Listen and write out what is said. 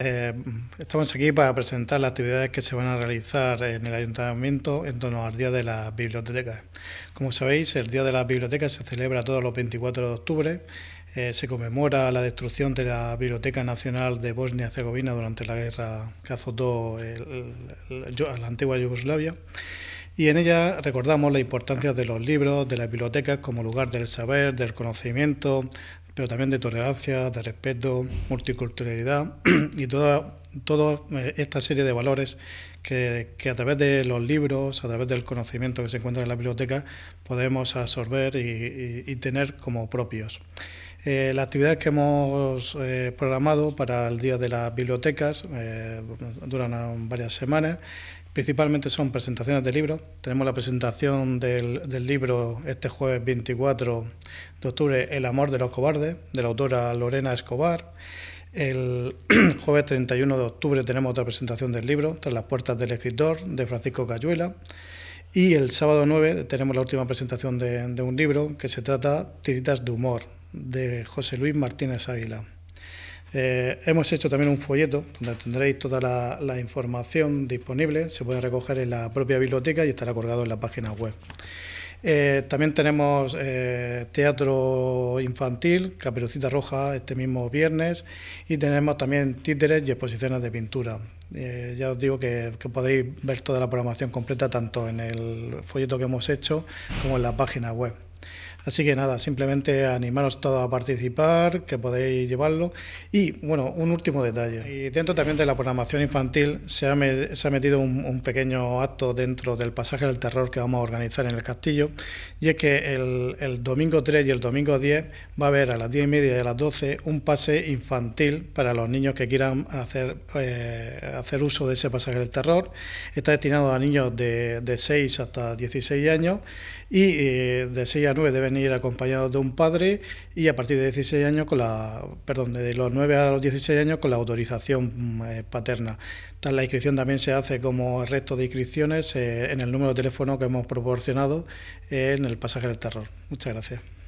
Eh, estamos aquí para presentar las actividades que se van a realizar en el Ayuntamiento en torno al Día de las Bibliotecas. Como sabéis, el Día de las Bibliotecas se celebra todos los 24 de octubre. Eh, se conmemora la destrucción de la Biblioteca Nacional de Bosnia y Herzegovina durante la guerra que azotó a la antigua Yugoslavia. Y en ella recordamos la importancia de los libros, de las bibliotecas como lugar del saber, del conocimiento, pero también de tolerancia, de respeto, multiculturalidad y toda, toda eh, esta serie de valores que, a través de los libros, a través del conocimiento que se encuentra en la biblioteca, podemos absorber y tener como propios. Eh, las actividades que hemos eh, programado para el Día de las Bibliotecas eh, duran varias semanas. Principalmente son presentaciones de libros. Tenemos la presentación del, libro este jueves 24 de octubre, El amor de los cobardes, de la autora Lorena Escobar. El jueves 31 de octubre tenemos otra presentación del libro, Tras las puertas del escritor, de Francisco Cayuela. Y el sábado 9 tenemos la última presentación de, de un libro que se trata Tiritas de humor, de José Luis Martínez Águila... Eh, hemos hecho también un folleto donde tendréis toda la, información disponible, se puede recoger en la propia biblioteca y estará colgado en la página web. Eh, también tenemos eh, teatro infantil, Caperucita Roja, este mismo viernes, y tenemos también títeres y exposiciones de pintura. ya os digo que, que podréis ver toda la programación completa tanto en el folleto que hemos hecho como en la página web. Así que nada, simplemente animaros todos a participar, que podéis llevarlo. Y bueno, un último detalle. Y dentro también de la programación infantil se ha, metido un, pequeño acto dentro del pasaje del terror que vamos a organizar en el castillo. Y es que el, domingo 3 y el domingo 10 va a haber a las 10 y media y las 12 un pase infantil para los niños que quieran hacer, eh, hacer uso de ese pasaje del terror. Está destinado a niños de, 6 hasta 16 años y eh, de 6 a 9 deben ir acompañados de un padre y a partir de 16 años con la perdón, de los 9 a los 16 años con la autorización mm, eh, paterna. la inscripción también se hace como el resto de inscripciones eh, en el número de teléfono que hemos proporcionado eh, en el pasaje del terror. Muchas gracias.